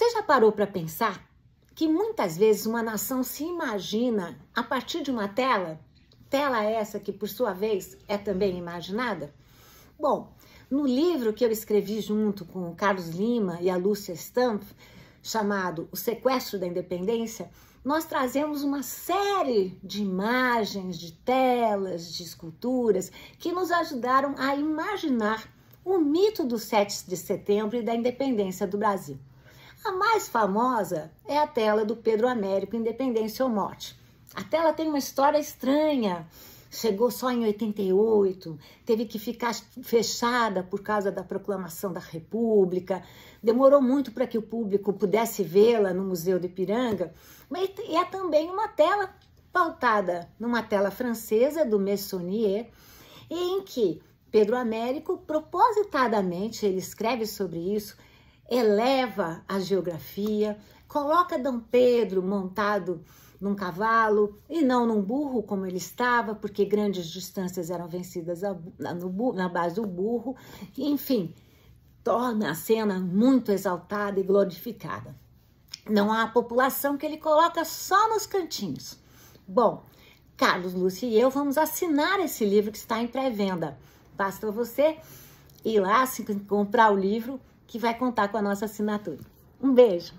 Você já parou para pensar que muitas vezes uma nação se imagina a partir de uma tela? Tela essa que, por sua vez, é também imaginada? Bom, no livro que eu escrevi junto com o Carlos Lima e a Lúcia Stamp, chamado O Sequestro da Independência, nós trazemos uma série de imagens, de telas, de esculturas que nos ajudaram a imaginar o mito do 7 de setembro e da independência do Brasil. A mais famosa é a tela do Pedro Américo, Independência ou Morte. A tela tem uma história estranha. Chegou só em 88, teve que ficar fechada por causa da proclamação da República. Demorou muito para que o público pudesse vê-la no Museu do Ipiranga. Mas é também uma tela pautada numa tela francesa do Messonnier, em que Pedro Américo propositadamente ele escreve sobre isso eleva a geografia, coloca Dom Pedro montado num cavalo e não num burro como ele estava, porque grandes distâncias eram vencidas na base do burro. Enfim, torna a cena muito exaltada e glorificada. Não há população que ele coloca só nos cantinhos. Bom, Carlos Lúcio e eu vamos assinar esse livro que está em pré-venda. Basta você ir lá comprar o livro que vai contar com a nossa assinatura. Um beijo!